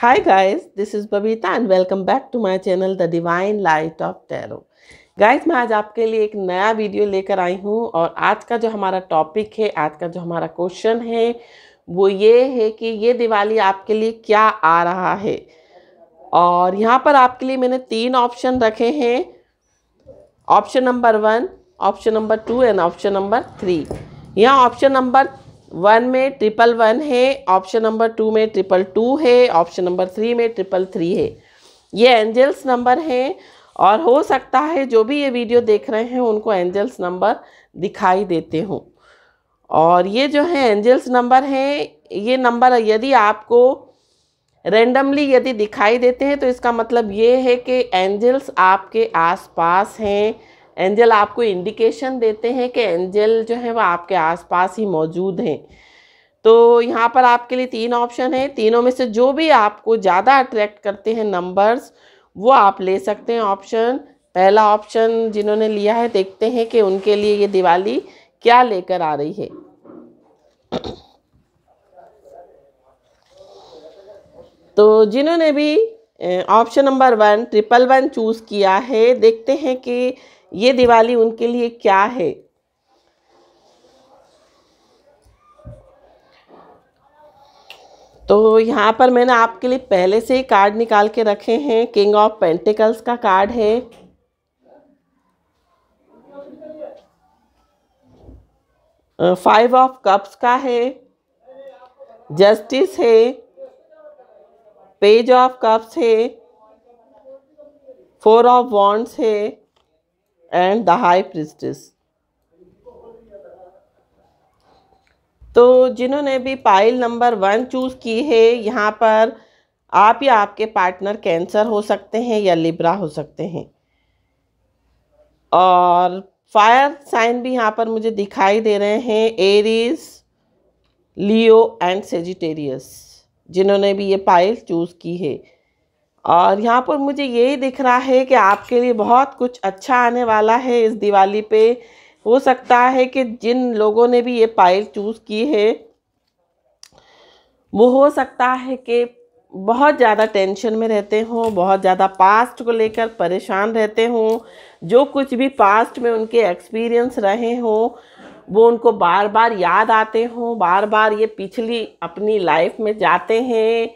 Hi guys, this is Babita and welcome back to my channel The Divine Light of Tarot. Guys मैं आज आपके लिए एक नया वीडियो लेकर आई हूँ और आज का जो हमारा टॉपिक है आज का जो हमारा क्वेश्चन है वो ये है कि ये दिवाली आपके लिए क्या आ रहा है और यहाँ पर आपके लिए मैंने तीन ऑप्शन रखे हैं option number one option number two and option number three यहाँ ऑप्शन नंबर वन में ट्रिपल वन है ऑप्शन नंबर टू में ट्रिपल टू है ऑप्शन नंबर थ्री में ट्रिपल थ्री है ये एंजल्स नंबर हैं और हो सकता है जो भी ये वीडियो देख रहे हैं उनको एंजल्स नंबर दिखाई देते हों और ये जो है एंजल्स नंबर हैं ये नंबर यदि आपको रेंडमली यदि दिखाई देते हैं तो इसका मतलब ये है कि एंजल्स आपके आसपास हैं एंजल आपको इंडिकेशन देते हैं कि एंजल जो है वो आपके आसपास ही मौजूद हैं तो यहाँ पर आपके लिए तीन ऑप्शन है तीनों में से जो भी आपको ज़्यादा अट्रैक्ट करते हैं नंबर्स वो आप ले सकते हैं ऑप्शन पहला ऑप्शन जिन्होंने लिया है देखते हैं कि उनके लिए ये दिवाली क्या लेकर आ रही है तो जिन्होंने भी option number one triple one choose किया है देखते हैं कि ये दिवाली उनके लिए क्या है तो यहाँ पर मैंने आपके लिए पहले से ही कार्ड निकाल के रखे हैं किंग ऑफ पेंटिकल्स का कार्ड है फाइव ऑफ कप्स का है जस्टिस है पेज ऑफ कप्स है फोर ऑफ वॉन्ड्स है एंड द हाई प्रिस्टिस तो जिन्होंने भी पाइल नंबर वन चूज़ की है यहाँ पर आप या आपके पार्टनर कैंसर हो सकते हैं या लिब्रा हो सकते हैं और फायर साइन भी यहाँ पर मुझे दिखाई दे रहे हैं एरीज लियो एंड सेजिटेरियस जिन्होंने भी ये पाइल चूज़ की है और यहाँ पर मुझे यही दिख रहा है कि आपके लिए बहुत कुछ अच्छा आने वाला है इस दिवाली पे हो सकता है कि जिन लोगों ने भी ये पायल चूज़ की है वो हो सकता है कि बहुत ज़्यादा टेंशन में रहते हों बहुत ज़्यादा पास्ट को लेकर परेशान रहते हों जो कुछ भी पास्ट में उनके एक्सपीरियंस रहे हों वो उनको बार बार याद आते हों बार बार ये पिछली अपनी लाइफ में जाते हैं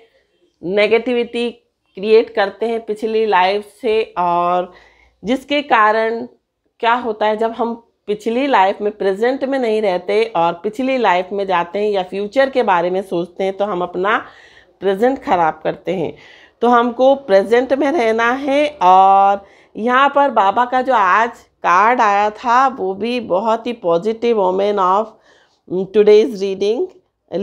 नेगेटिविटी क्रिएट करते हैं पिछली लाइफ से और जिसके कारण क्या होता है जब हम पिछली लाइफ में प्रेजेंट में नहीं रहते और पिछली लाइफ में जाते हैं या फ्यूचर के बारे में सोचते हैं तो हम अपना प्रेजेंट ख़राब करते हैं तो हमको प्रेजेंट में रहना है और यहाँ पर बाबा का जो आज कार्ड आया था वो भी बहुत ही positive women of today's reading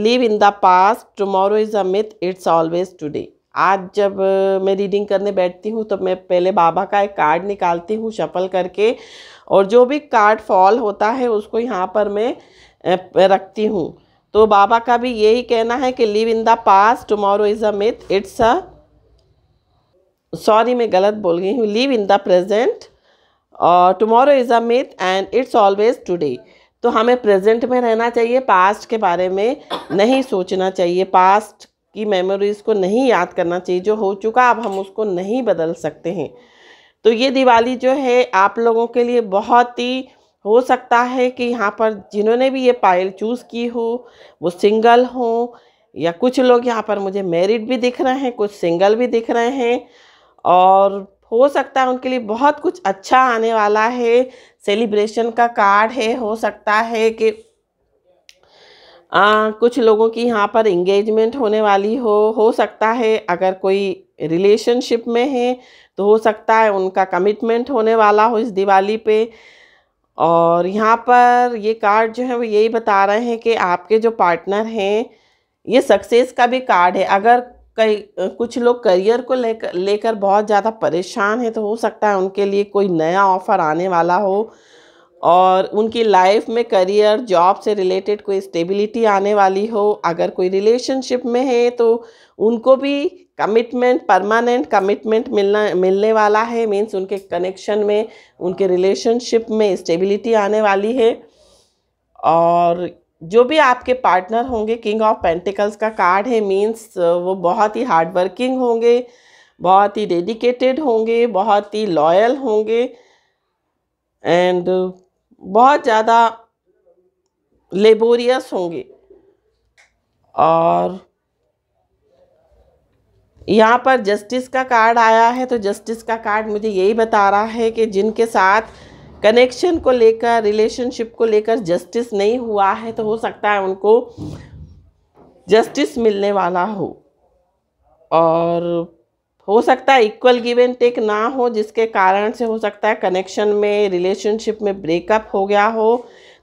live in the past tomorrow is a myth it's always today आज जब मैं रीडिंग करने बैठती हूँ तो मैं पहले बाबा का एक कार्ड निकालती हूँ शफल करके और जो भी कार्ड फॉल होता है उसको यहाँ पर मैं रखती हूँ तो बाबा का भी यही कहना है कि live in the past tomorrow is a myth it's a sorry मैं गलत बोल गई हूँ लिव इन द प्रेजेंट और tomorrow is a myth and it's always today तो हमें प्रेजेंट में रहना चाहिए पास्ट के बारे में नहीं सोचना चाहिए पास्ट की मेमोरीज़ को नहीं याद करना चाहिए जो हो चुका अब हम उसको नहीं बदल सकते हैं तो ये दिवाली जो है आप लोगों के लिए बहुत ही हो सकता है कि यहाँ पर जिन्होंने भी ये पायल चूज़ की हो वो सिंगल हो या कुछ लोग यहाँ पर मुझे मेरिट भी दिख रहे हैं कुछ सिंगल भी दिख रहे हैं और हो सकता है उनके लिए बहुत कुछ अच्छा आने वाला है सेलिब्रेशन का कार्ड है हो सकता है कि आ, कुछ लोगों की यहाँ पर इंगेजमेंट होने वाली हो हो सकता है अगर कोई रिलेशनशिप में है तो हो सकता है उनका कमिटमेंट होने वाला हो इस दिवाली पे और यहाँ पर ये कार्ड जो है वो यही बता रहे हैं कि आपके जो पार्टनर हैं ये सक्सेस का भी कार्ड है अगर कई कुछ लोग करियर को लेकर लेकर बहुत ज़्यादा परेशान है तो हो सकता है उनके लिए कोई नया ऑफ़र आने वाला हो और उनकी लाइफ में करियर जॉब से रिलेटेड कोई स्टेबिलिटी आने वाली हो अगर कोई रिलेशनशिप में है तो उनको भी कमिटमेंट परमानेंट कमिटमेंट मिलना मिलने वाला है मीन्स उनके कनेक्शन में उनके रिलेशनशिप में स्टेबिलिटी आने वाली है और जो भी आपके पार्टनर होंगे किंग ऑफ पेंटिकल्स का कार्ड है मीन्स uh, वो बहुत ही हार्डवर्किंग होंगे बहुत ही डेडिकेटेड होंगे बहुत ही लॉयल होंगे एंड बहुत ज़्यादा लेबोरियस होंगे और यहाँ पर जस्टिस का कार्ड आया है तो जस्टिस का कार्ड मुझे यही बता रहा है कि जिनके साथ कनेक्शन को लेकर रिलेशनशिप को लेकर जस्टिस नहीं हुआ है तो हो सकता है उनको जस्टिस मिलने वाला हो और हो सकता है इक्वल गिव एंड टेक ना हो जिसके कारण से हो सकता है कनेक्शन में रिलेशनशिप में ब्रेकअप हो गया हो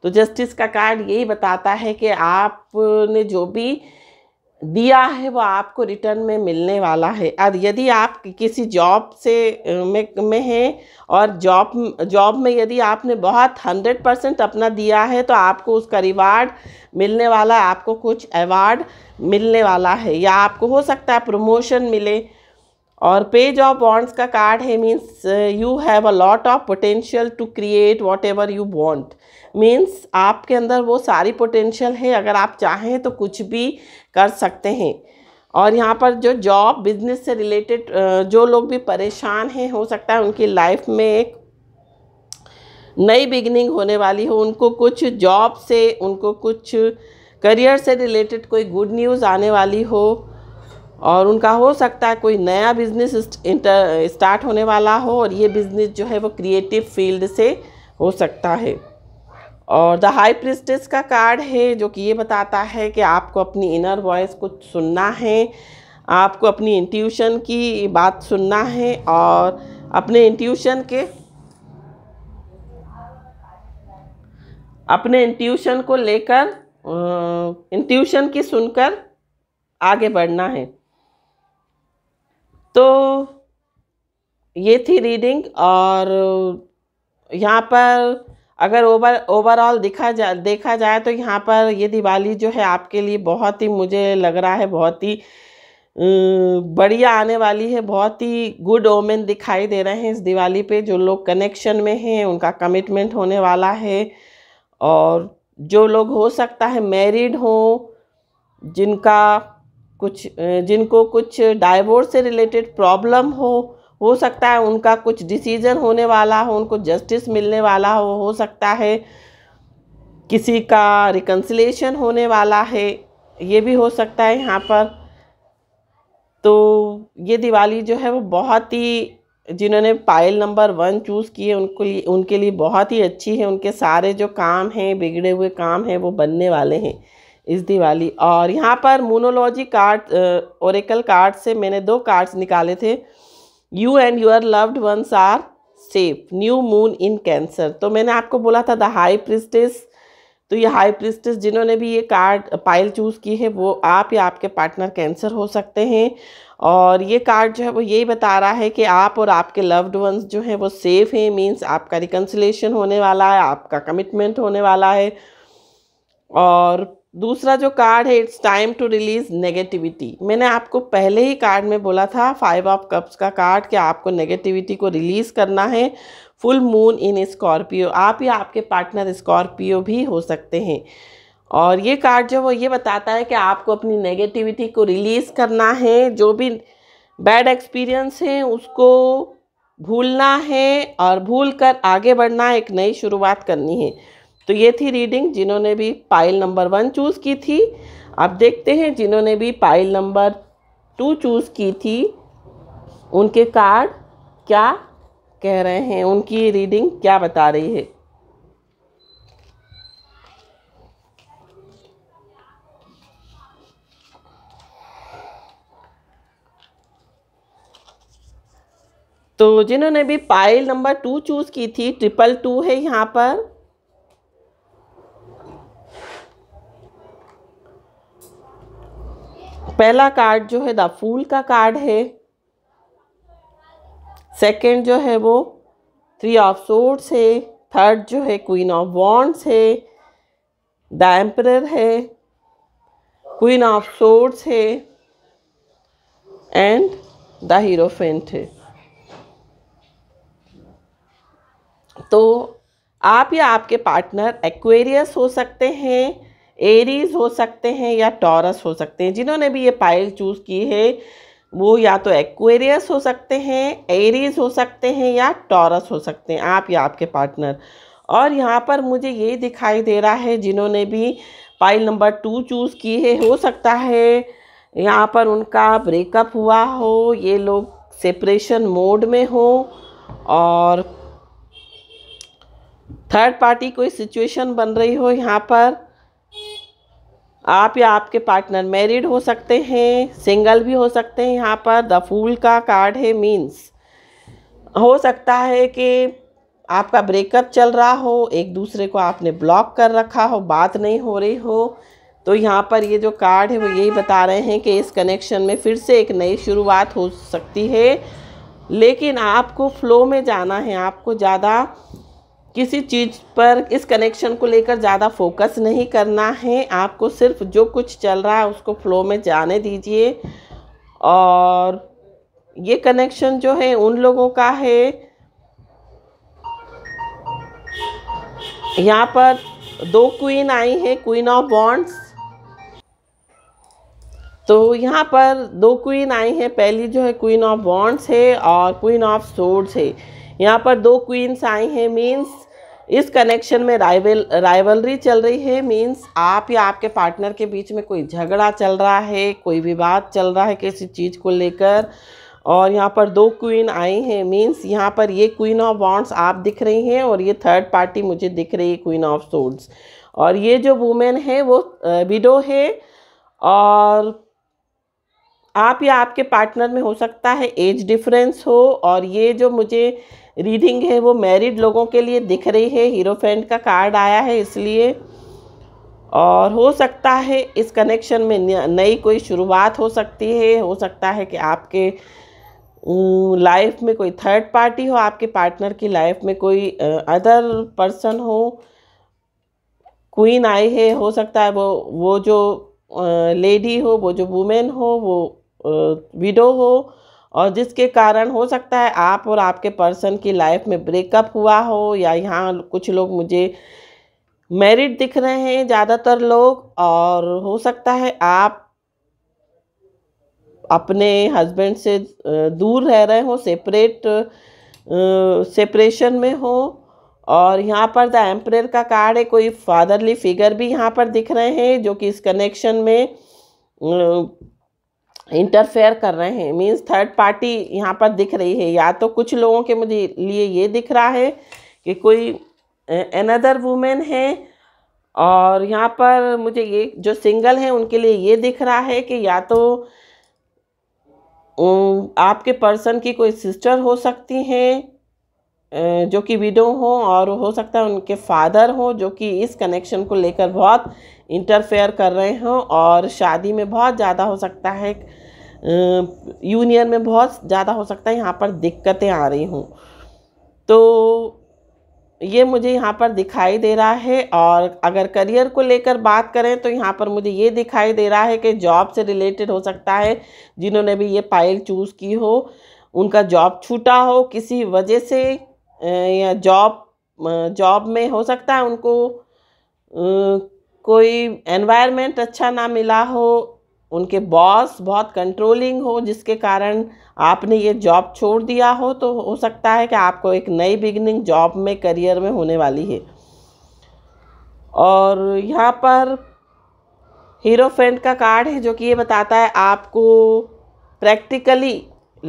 तो जस्टिस का कार्ड यही बताता है कि आपने जो भी दिया है वो आपको रिटर्न में मिलने वाला है और यदि आप किसी जॉब से में, में हैं और जॉब जॉब में यदि आपने बहुत हंड्रेड परसेंट अपना दिया है तो आपको उसका रिवार्ड मिलने वाला है आपको कुछ अवार्ड मिलने वाला है या आपको हो सकता है प्रमोशन मिले और पेज ऑफ वॉन्ट्स का कार्ड है means you have a lot of potential to create what you want means आपके अंदर वो सारी पोटेंशियल है अगर आप चाहें तो कुछ भी कर सकते हैं और यहाँ पर जो जॉब बिजनेस से रिलेटेड uh, जो लोग भी परेशान हैं हो सकता है उनकी लाइफ में एक नई बिगनिंग होने वाली हो उनको कुछ जॉब से उनको कुछ करियर से रिलेटेड कोई गुड न्यूज़ आने वाली हो और उनका हो सकता है कोई नया बिजनेस स्टार्ट होने वाला हो और ये बिजनेस जो है वो क्रिएटिव फील्ड से हो सकता है और द हाई प्रिस्टेस का कार्ड है जो कि ये बताता है कि आपको अपनी इनर वॉइस को सुनना है आपको अपनी इंट्यूशन की बात सुनना है और अपने इंट्यूशन के अपने इंट्यूशन को लेकर इंट्यूशन की सुनकर आगे बढ़ना है तो ये थी रीडिंग और यहाँ पर अगर ओवर ओवरऑल दिखा जा देखा जाए तो यहाँ पर ये दिवाली जो है आपके लिए बहुत ही मुझे लग रहा है बहुत ही बढ़िया आने वाली है बहुत ही गुड ओमेन दिखाई दे रहे हैं इस दिवाली पे जो लोग कनेक्शन में हैं उनका कमिटमेंट होने वाला है और जो लोग हो सकता है मैरिड हो जिनका कुछ जिनको कुछ डाइवोर्स से रिलेटेड प्रॉब्लम हो हो सकता है उनका कुछ डिसीजन होने वाला हो उनको जस्टिस मिलने वाला हो हो सकता है किसी का रिकन्सलेशन होने वाला है ये भी हो सकता है यहाँ पर तो ये दिवाली जो है वो बहुत ही जिन्होंने पायल नंबर वन चूज़ किए उनको लिए उनके लिए बहुत ही अच्छी है उनके सारे जो काम हैं बिगड़े हुए काम हैं वो बनने वाले हैं इस दिवाली और यहाँ पर मोनोलॉजी कार्ड ओरेकल कार्ड से मैंने दो कार्ड्स निकाले थे you and your loved ones are safe new moon in Cancer तो मैंने आपको बोला था द हाई प्रिस्टिस तो ये हाई प्रिस्टिस जिन्होंने भी ये कार्ड पाइल चूज़ की है वो आप या आपके पार्टनर कैंसर हो सकते हैं और ये कार्ड जो है वो यही बता रहा है कि आप और आपके लव्ड वंस जो हैं वो सेफ़ हैं मींस आपका रिकन्सलेशन होने वाला है आपका कमिटमेंट होने वाला है और दूसरा जो कार्ड है it's time to release negativity मैंने आपको पहले ही कार्ड में बोला था फाइव ऑफ कप्स का कार्ड कि आपको नेगेटिविटी को रिलीज़ करना है फुल मून इन स्कॉर्पियो आप या आपके पार्टनर स्कॉर्पियो भी हो सकते हैं और ये कार्ड जो वो ये बताता है कि आपको अपनी नेगेटिविटी को रिलीज़ करना है जो भी बैड एक्सपीरियंस है उसको भूलना है और भूल कर आगे बढ़ना एक नई शुरुआत करनी है तो ये थी रीडिंग जिन्होंने भी पाइल नंबर वन चूज़ की थी अब देखते हैं जिन्होंने भी पाइल नंबर टू चूज़ की थी उनके कार्ड क्या कह रहे हैं उनकी रीडिंग क्या बता रही है तो जिन्होंने भी पाइल नंबर टू चूज़ की थी ट्रिपल टू है यहाँ पर पहला कार्ड जो है द फूल का कार्ड है सेकंड जो है वो थ्री ऑफ सोर्ड्स है थर्ड जो है क्वीन ऑफ वॉन्ड्स है द एम्पर है क्वीन ऑफ सोर्ड्स है एंड द हीरोफेंट है तो आप या आपके पार्टनर एक्वेरियस हो सकते हैं एरीज हो सकते हैं या टॉरस हो सकते हैं जिन्होंने भी ये पाइल चूज़ की है वो या तो एक्वेरियस हो सकते हैं एरीज हो सकते हैं या टॉरस हो सकते हैं आप या आपके पार्टनर और यहाँ पर मुझे ये दिखाई दे रहा है जिन्होंने भी पाइल नंबर टू चूज़ की है हो सकता है यहाँ पर उनका ब्रेकअप हुआ हो ये लोग सेपरेशन मोड में हो और थर्ड पार्टी कोई सिचुएशन बन रही हो यहाँ पर आप या आपके पार्टनर मैरिड हो सकते हैं सिंगल भी हो सकते हैं यहाँ पर द फूल का कार्ड है मीन्स हो सकता है कि आपका ब्रेकअप चल रहा हो एक दूसरे को आपने ब्लॉक कर रखा हो बात नहीं हो रही हो तो यहाँ पर ये जो कार्ड है वो यही बता रहे हैं कि इस कनेक्शन में फिर से एक नई शुरुआत हो सकती है लेकिन आपको फ्लो में जाना है आपको ज़्यादा किसी चीज़ पर इस कनेक्शन को लेकर ज़्यादा फोकस नहीं करना है आपको सिर्फ जो कुछ चल रहा है उसको फ्लो में जाने दीजिए और ये कनेक्शन जो है उन लोगों का है यहाँ पर दो क्वीन आई है क्वीन ऑफ बॉन्ड्स तो यहाँ पर दो क्वीन आई हैं पहली जो है क्वीन ऑफ बॉन्ड्स है और क्वीन ऑफ सोर्ड्स है यहाँ पर दो क्वीन्स आई हैं मीन्स इस कनेक्शन में राइवल राइवलरी चल रही है मींस आप या आपके पार्टनर के बीच में कोई झगड़ा चल रहा है कोई विवाद चल रहा है किसी चीज़ को लेकर और यहाँ पर दो क्वीन आई हैं मींस यहाँ पर ये क्वीन ऑफ बॉन्ड्स आप दिख रही हैं और ये थर्ड पार्टी मुझे दिख रही है क्वीन ऑफ सोड्स और ये जो वुमेन है वो विडो है और आप या आपके पार्टनर में हो सकता है एज डिफरेंस हो और ये जो मुझे रीडिंग है वो मैरिड लोगों के लिए दिख रही है हीरो फ्रेंड का कार्ड आया है इसलिए और हो सकता है इस कनेक्शन में नई कोई शुरुआत हो सकती है हो सकता है कि आपके लाइफ में कोई थर्ड पार्टी हो आपके पार्टनर की लाइफ में कोई अदर पर्सन हो क्वीन आई है हो सकता है वो वो जो लेडी हो वो जो वुमेन हो वो विडो हो और जिसके कारण हो सकता है आप और आपके पर्सन की लाइफ में ब्रेकअप हुआ हो या यहाँ कुछ लोग मुझे मैरिड दिख रहे हैं ज़्यादातर लोग और हो सकता है आप अपने हस्बैंड से दूर रह रहे हो सेपरेट सेपरेशन में हो और यहाँ पर द एम्प्रेयर का कार्ड है कोई फादरली फिगर भी यहाँ पर दिख रहे हैं जो कि इस कनेक्शन में इंटरफेयर कर रहे हैं मींस थर्ड पार्टी यहाँ पर दिख रही है या तो कुछ लोगों के मुझे लिए ये दिख रहा है कि कोई अनदर वूमेन है और यहाँ पर मुझे ये जो सिंगल हैं उनके लिए ये दिख रहा है कि या तो आपके पर्सन की कोई सिस्टर हो सकती हैं जो कि विडो हो और हो सकता है उनके फादर हो जो कि इस कनेक्शन को लेकर बहुत इंटरफेयर कर रहे हों और शादी में बहुत ज़्यादा हो सकता है यूनियन में बहुत ज़्यादा हो सकता है यहाँ पर दिक्कतें आ रही हों तो ये मुझे यहाँ पर दिखाई दे रहा है और अगर करियर को लेकर बात करें तो यहाँ पर मुझे ये दिखाई दे रहा है कि जॉब से रिलेटेड हो सकता है जिन्होंने भी ये पाइल चूज़ की हो उनका जॉब छूटा हो किसी वजह से या जॉब जॉब में हो सकता है उनको कोई एनवायरनमेंट अच्छा ना मिला हो उनके बॉस बहुत कंट्रोलिंग हो जिसके कारण आपने ये जॉब छोड़ दिया हो तो हो सकता है कि आपको एक नई बिगनिंग जॉब में करियर में होने वाली है और यहाँ पर हीरो फ्रेंड का कार्ड है जो कि ये बताता है आपको प्रैक्टिकली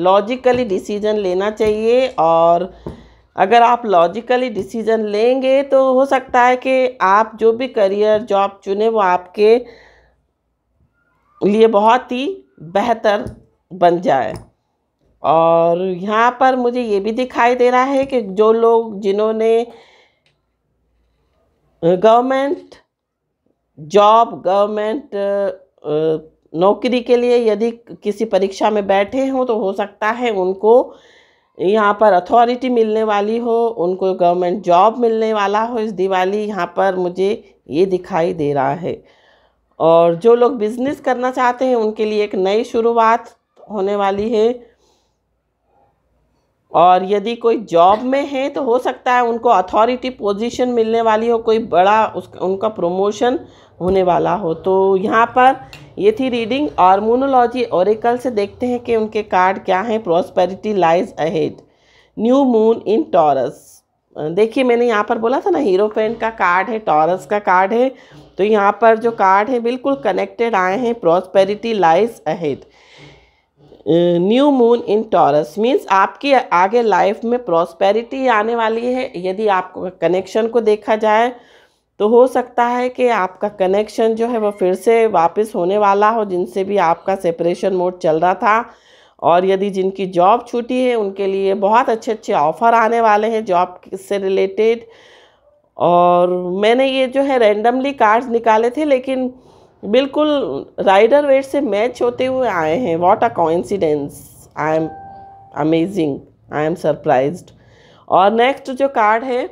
लॉजिकली डिसीजन लेना चाहिए और अगर आप लॉजिकली डिसीज़न लेंगे तो हो सकता है कि आप जो भी करियर जॉब चुने वो आपके लिए बहुत ही बेहतर बन जाए और यहाँ पर मुझे ये भी दिखाई दे रहा है कि जो लोग जिन्होंने गवर्नमेंट जॉब गवर्नमेंट नौकरी के लिए यदि किसी परीक्षा में बैठे हों तो हो सकता है उनको यहाँ पर अथॉरिटी मिलने वाली हो उनको गवर्नमेंट जॉब मिलने वाला हो इस दिवाली यहाँ पर मुझे ये दिखाई दे रहा है और जो लोग बिज़नेस करना चाहते हैं उनके लिए एक नई शुरुआत होने वाली है और यदि कोई जॉब में है तो हो सकता है उनको अथॉरिटी पोजीशन मिलने वाली हो कोई बड़ा उस उनका प्रमोशन होने वाला हो तो यहाँ पर ये थी रीडिंग हार्मोनोलॉजी ओरेकल से देखते हैं कि उनके कार्ड क्या हैं prosperity lies ahead new moon in Taurus देखिए मैंने यहाँ पर बोला था ना हीरो पेंट का कार्ड है टॉरस का कार्ड है तो यहाँ पर जो कार्ड है बिल्कुल कनेक्टेड आए हैं prosperity lies ahead new moon in Taurus means आपकी आगे लाइफ में प्रॉस्पेरिटी आने वाली है यदि आप कनेक्शन को देखा जाए तो हो सकता है कि आपका कनेक्शन जो है वो फिर से वापस होने वाला हो जिनसे भी आपका सेपरेशन मोड चल रहा था और यदि जिनकी जॉब छूटी है उनके लिए बहुत अच्छे अच्छे ऑफ़र आने वाले हैं जॉब से रिलेटेड और मैंने ये जो है रैंडमली कार्ड्स निकाले थे लेकिन बिल्कुल राइडर वेट से मैच होते हुए आए हैं what a coincidence I am amazing I am surprised और नेक्स्ट जो कार्ड है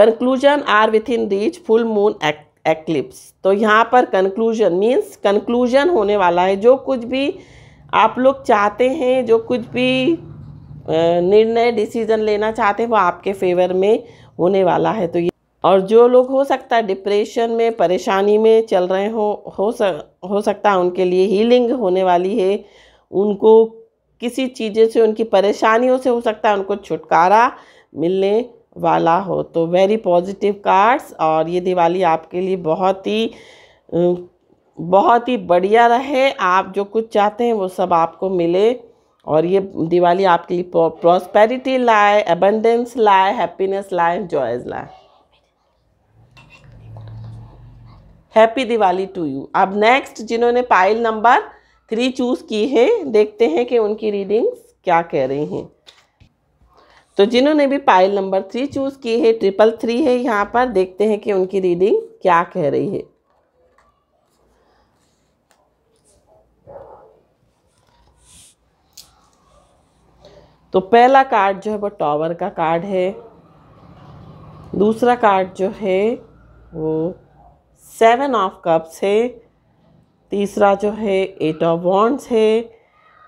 conclusion are within reach full moon eclipse तो यहाँ पर कंक्लूजन मीन्स कंक्लूजन होने वाला है जो कुछ भी आप लोग चाहते हैं जो कुछ भी निर्णय डिसीजन लेना चाहते हैं वो आपके फेवर में होने वाला है तो ये और जो लोग हो सकता है डिप्रेशन में परेशानी में चल रहे हो हो, सक, हो सकता है उनके लिए हीलिंग होने वाली है उनको किसी चीज़ें से उनकी परेशानियों से हो सकता है उनको छुटकारा मिलने वाला हो तो वेरी पॉजिटिव कार्ड्स और ये दिवाली आपके लिए बहुत ही बहुत ही बढ़िया रहे आप जो कुछ चाहते हैं वो सब आपको मिले और ये दिवाली आपके लिए प्रॉस्पेरिटी लाए एबंडेंस लाए हैप्पीनेस लाए जॉयज लाए हैप्पी दिवाली टू यू अब नेक्स्ट जिन्होंने पाइल नंबर थ्री चूज़ की है देखते हैं कि उनकी रीडिंग्स क्या कह रही हैं तो जिन्होंने भी पाइल नंबर थ्री चूज़ की है ट्रिपल थ्री है यहाँ पर देखते हैं कि उनकी रीडिंग क्या कह रही है तो पहला कार्ड जो है वो टॉवर का कार्ड है दूसरा कार्ड जो है वो सेवन ऑफ कप्स है तीसरा जो है एट ऑफ वॉन्ट्स है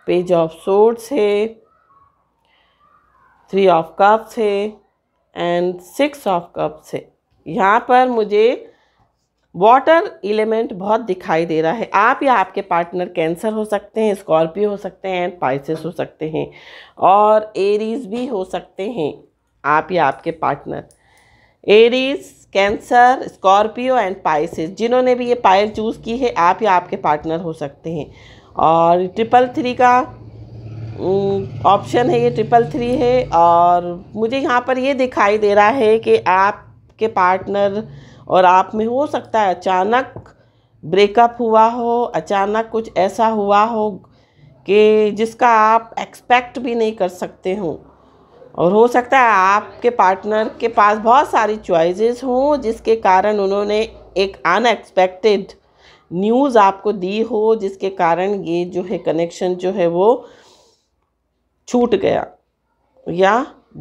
पेज ऑफ सोर्ट्स है थ्री ऑफ कप्स है एंड सिक्स ऑफ कप्स है यहाँ पर मुझे वाटर एलिमेंट बहुत दिखाई दे रहा है आप या आपके पार्टनर कैंसर हो सकते हैं स्कॉर्पियो हो सकते हैं एंड पाइसिस हो सकते हैं और एरीज भी हो सकते हैं आप या आपके partner Aries Cancer Scorpio and Pisces जिन्होंने भी ये पायल चूज़ की है आप या आपके पार्टनर हो सकते हैं और ट्रिपल थ्री का ऑप्शन हम्म, है ये ट्रिपल थ्री है और मुझे यहाँ पर ये दिखाई दे रहा है कि आपके पार्टनर और आप में हो सकता है अचानक ब्रेकअप हुआ हो अचानक कुछ ऐसा हुआ हो कि जिसका आप एक्सपेक्ट भी नहीं कर सकते हो और हो सकता है आपके पार्टनर के पास बहुत सारी चॉइसेस हों जिसके कारण उन्होंने एक अनएक्सपेक्टेड न्यूज़ आपको दी हो जिसके कारण ये जो है कनेक्शन जो है वो छूट गया या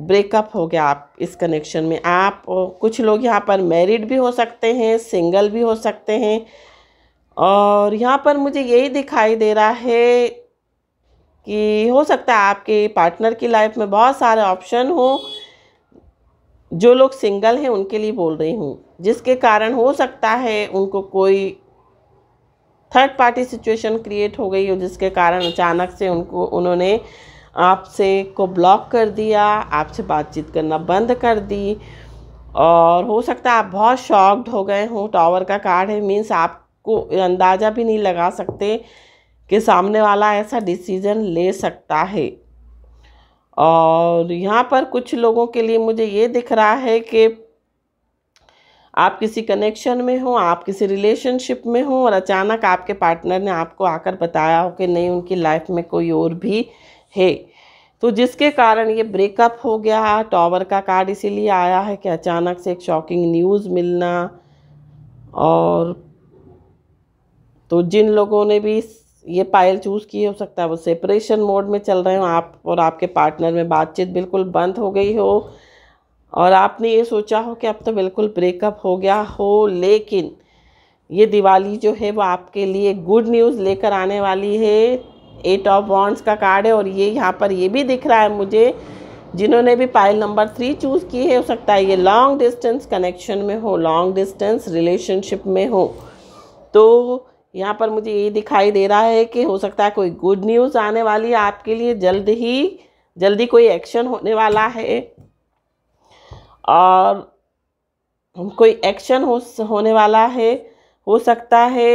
ब्रेकअप हो गया आप इस कनेक्शन में आप कुछ लोग यहाँ पर मैरिड भी हो सकते हैं सिंगल भी हो सकते हैं और यहाँ पर मुझे यही दिखाई दे रहा है कि हो सकता है आपके पार्टनर की लाइफ में बहुत सारे ऑप्शन हो जो लोग सिंगल हैं उनके लिए बोल रही हूँ जिसके कारण हो सकता है उनको कोई थर्ड पार्टी सिचुएशन क्रिएट हो गई हो जिसके कारण अचानक से उनको उन्होंने आपसे को ब्लॉक कर दिया आपसे बातचीत करना बंद कर दी और हो सकता है आप बहुत शॉक्ड हो गए हों टावर का कार्ड है मीन्स आपको अंदाज़ा भी नहीं लगा सकते कि सामने वाला ऐसा डिसीज़न ले सकता है और यहाँ पर कुछ लोगों के लिए मुझे ये दिख रहा है कि आप किसी कनेक्शन में हो आप किसी रिलेशनशिप में हो और अचानक आपके पार्टनर ने आपको आकर बताया हो कि नहीं उनकी लाइफ में कोई और भी है तो जिसके कारण ये ब्रेकअप हो गया टॉवर का कार्ड इसीलिए आया है कि अचानक से एक शॉकिंग न्यूज़ मिलना और तो जिन लोगों ने भी ये पायल चूज़ की हो सकता है वो सेपरेशन मोड में चल रहे हो आप और आपके पार्टनर में बातचीत बिल्कुल बंद हो गई हो और आपने ये सोचा हो कि अब तो बिल्कुल ब्रेकअप हो गया हो लेकिन ये दिवाली जो है वो आपके लिए गुड न्यूज़ लेकर आने वाली है एट ऑफ वॉन्ट्स का कार्ड है और ये यहाँ पर ये भी दिख रहा है मुझे जिन्होंने भी पाइल नंबर थ्री चूज़ की है हो सकता है ये लॉन्ग डिस्टेंस कनेक्शन में हो लॉन्ग डिस्टेंस रिलेशनशिप में हो तो यहाँ पर मुझे ये दिखाई दे रहा है कि हो सकता है कोई गुड न्यूज़ आने वाली है आपके लिए जल्द ही जल्दी कोई एक्शन होने वाला है और कोई एक्शन हो होने वाला है हो सकता है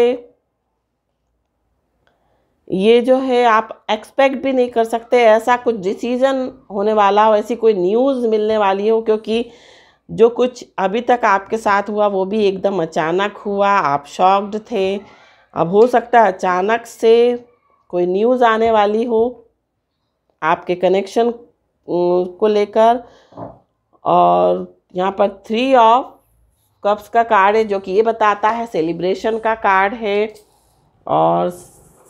ये जो है आप एक्सपेक्ट भी नहीं कर सकते ऐसा कुछ डिसीज़न होने वाला हो ऐसी कोई न्यूज़ मिलने वाली हो क्योंकि जो कुछ अभी तक आपके साथ हुआ वो भी एकदम अचानक हुआ आप शॉक्ड थे अब हो सकता है अचानक से कोई न्यूज़ आने वाली हो आपके कनेक्शन को लेकर और यहाँ पर थ्री ऑफ कप्स का कार्ड है जो कि ये बताता है सेलिब्रेशन का कार्ड है और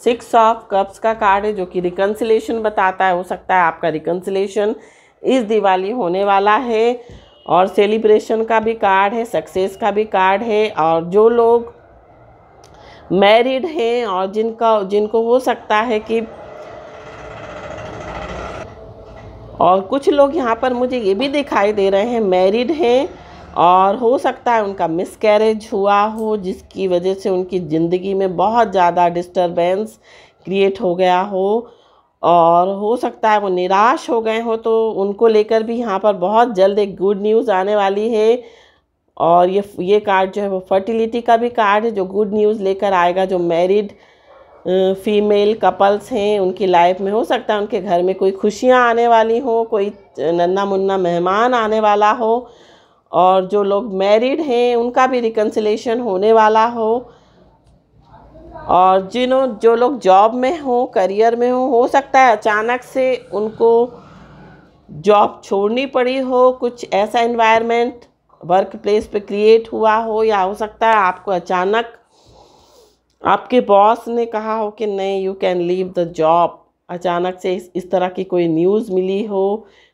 सिक्स ऑफ कप्स का कार्ड है जो कि रिकन्सिलेशन बताता है हो सकता है आपका रिकन्सिलेशन इस दिवाली होने वाला है और सेलिब्रेशन का भी कार्ड है सक्सेस का भी कार्ड है और जो लोग मैरिड हैं और जिनका जिनको हो सकता है कि और कुछ लोग यहाँ पर मुझे ये भी दिखाई दे रहे हैं मैरिड हैं और हो सकता है उनका मिसकैरेज हुआ हो जिसकी वजह से उनकी ज़िंदगी में बहुत ज़्यादा डिस्टरबेंस क्रिएट हो गया हो और हो सकता है वो निराश हो गए हो तो उनको लेकर भी यहाँ पर बहुत जल्द एक गुड न्यूज़ आने वाली है और ये ये कार्ड जो है वो फर्टिलिटी का भी कार्ड है जो गुड न्यूज़ लेकर आएगा जो मैरिड फीमेल कपल्स हैं उनकी लाइफ में हो सकता है उनके घर में कोई खुशियाँ आने वाली हो कोई नन्ना मुन्ना मेहमान आने वाला हो और जो लोग मैरिड हैं उनका भी रिकन्सिलेशन होने वाला हो और जिनों जो लोग जॉब में हो करियर में हो हो सकता है अचानक से उनको जॉब छोड़नी पड़ी हो कुछ ऐसा इन्वायरमेंट वर्क प्लेस पर क्रिएट हुआ हो या हो सकता है आपको अचानक आपके बॉस ने कहा हो कि नहीं you can leave the job अचानक से इस, इस तरह की कोई न्यूज़ मिली हो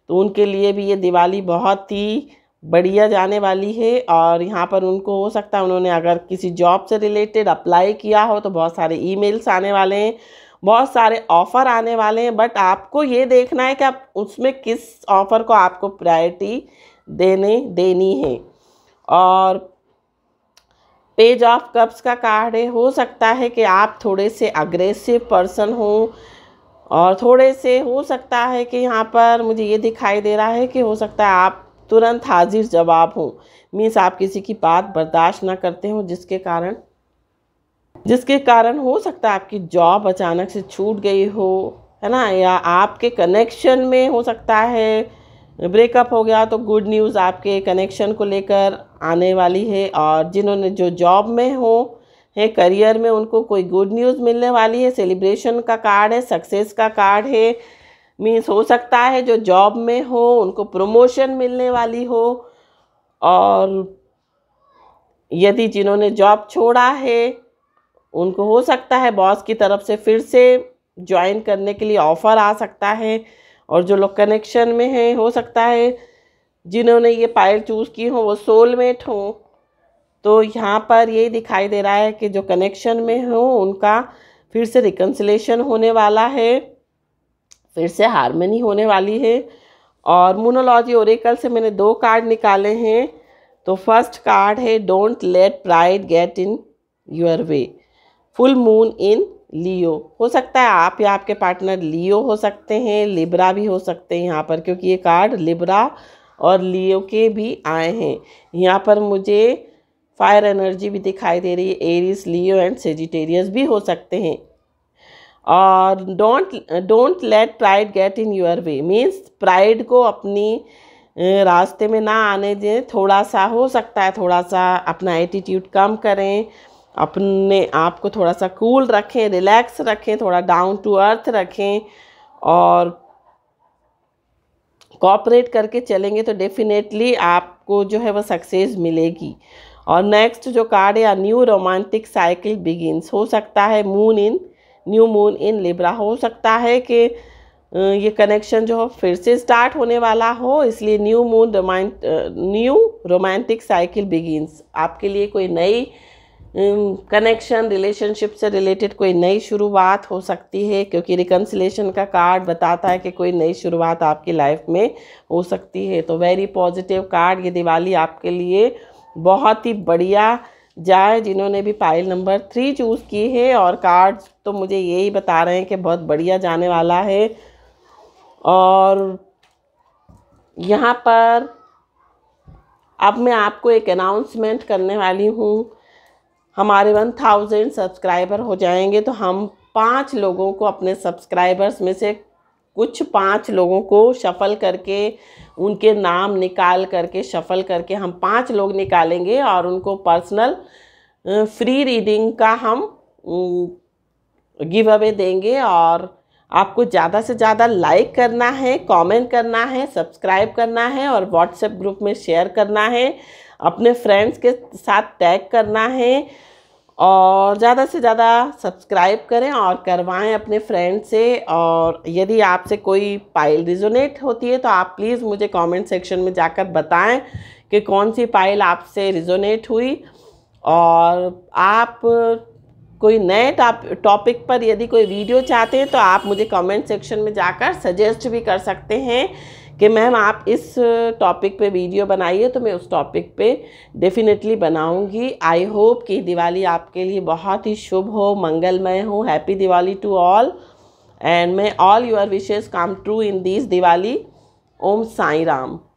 तो उनके लिए भी ये दिवाली बहुत ही बढ़िया जाने वाली है और यहाँ पर उनको हो सकता है उन्होंने अगर किसी जॉब से रिलेटेड अप्लाई किया हो तो बहुत सारे ईमेल्स आने वाले हैं बहुत सारे ऑफ़र आने वाले हैं बट आपको ये देखना है कि आप उसमें किस ऑफ़र को आपको प्रायोरिटी देने देनी है और पेज ऑफ कप्स का कार्ड है हो सकता है कि आप थोड़े से अग्रेसिव पर्सन हो और थोड़े से हो सकता है कि यहाँ पर मुझे ये दिखाई दे रहा है कि हो सकता है आप तुरंत हाजिर जवाब हों मीन्स आप किसी की बात बर्दाश्त ना करते हो जिसके कारण जिसके कारण हो सकता है आपकी जॉब अचानक से छूट गई हो है ना या आपके कनेक्शन में हो सकता है ब्रेकअप हो गया तो गुड न्यूज़ आपके कनेक्शन को लेकर आने वाली है और जिन्होंने जो जॉब में हो है करियर में उनको कोई गुड न्यूज़ मिलने वाली है सेलिब्रेशन का कार्ड है सक्सेस का कार्ड है मीन्स हो सकता है जो जॉब में हो उनको प्रमोशन मिलने वाली हो और यदि जिन्होंने जॉब छोड़ा है उनको हो सकता है बॉस की तरफ से फिर से ज्वाइन करने के लिए ऑफ़र आ सकता है और जो लोग कनेक्शन में हैं हो सकता है जिन्होंने ये पायल चूज़ की हो वो सोलमेट हो तो यहाँ पर ये दिखाई दे रहा है कि जो कनेक्शन में हो उनका फिर से रिकन्सलेशन होने वाला है फिर से हारमोनी होने वाली है और मोनोलॉजी ओरेकल से मैंने दो कार्ड निकाले हैं तो फर्स्ट कार्ड है don't let pride get in your way full moon in Leo हो सकता है आप या आपके पार्टनर लियो हो सकते हैं लिब्रा भी हो सकते हैं यहाँ पर क्योंकि ये कार्ड लिब्रा और लियो के भी आए हैं यहाँ पर मुझे फायर एनर्जी भी दिखाई दे रही है एरिस लियो एंड सेजिटेरियस भी हो सकते हैं और don't don't let pride get in your way means pride को अपनी रास्ते में ना आने दें थोड़ा सा हो सकता है थोड़ा सा अपना एटीट्यूड कम करें अपने आप को थोड़ा सा कूल रखें रिलैक्स रखें थोड़ा डाउन टू अर्थ रखें और कॉपरेट करके चलेंगे तो डेफिनेटली आपको जो है वह सक्सेस मिलेगी और नेक्स्ट जो कार्ड है न्यू रोमांटिक साइकिल बिगिनस हो सकता है moon in new moon in Libra हो सकता है कि ये कनेक्शन जो हो फिर से स्टार्ट होने वाला हो इसलिए न्यू मून रोमांट न्यू रोमांटिक साइकिल बिगिनस आपके लिए कोई नई कनेक्शन रिलेशनशिप से रिलेटेड कोई नई शुरुआत हो सकती है क्योंकि रिकन्सिलेशन का कार्ड बताता है कि कोई नई शुरुआत आपकी लाइफ में हो सकती है तो वेरी पॉजिटिव कार्ड ये दिवाली आपके लिए बहुत ही बढ़िया जाए जिन्होंने भी पाइल नंबर थ्री चूज़ की है और कार्ड्स तो मुझे यही बता रहे हैं कि बहुत बढ़िया जाने वाला है और यहाँ पर अब मैं आपको एक अनाउंसमेंट करने वाली हूँ हमारे वन थाउजेंड सब्सक्राइबर हो जाएंगे तो हम पाँच लोगों को अपने सब्सक्राइबर्स में से कुछ पाँच लोगों को शफ़ल करके उनके नाम निकाल करके शफ़ल करके हम पाँच लोग निकालेंगे और उनको पर्सनल फ्री रीडिंग का हम गिव अवे देंगे और आपको ज़्यादा से ज़्यादा लाइक करना है कमेंट करना है सब्सक्राइब करना है और व्हाट्सएप ग्रुप में शेयर करना है अपने फ्रेंड्स के साथ टैग करना है और ज़्यादा से ज़्यादा सब्सक्राइब करें और करवाएं अपने फ्रेंड से और यदि आपसे कोई पाइल रिजोनेट होती है तो आप प्लीज़ मुझे कमेंट सेक्शन में जाकर बताएं कि कौन सी पाइल आपसे रिजोनेट हुई और आप कोई नए टॉपिक पर यदि कोई वीडियो चाहते हैं तो आप मुझे कमेंट सेक्शन में जाकर सजेस्ट भी कर सकते हैं कि मैम आप इस टॉपिक पे वीडियो बनाइए तो मैं उस टॉपिक पे डेफिनेटली बनाऊंगी आई होप कि दिवाली आपके लिए बहुत ही शुभ हो मंगलमय हो happy Diwali to all and may all your wishes come true in this Diwali Om Sai Ram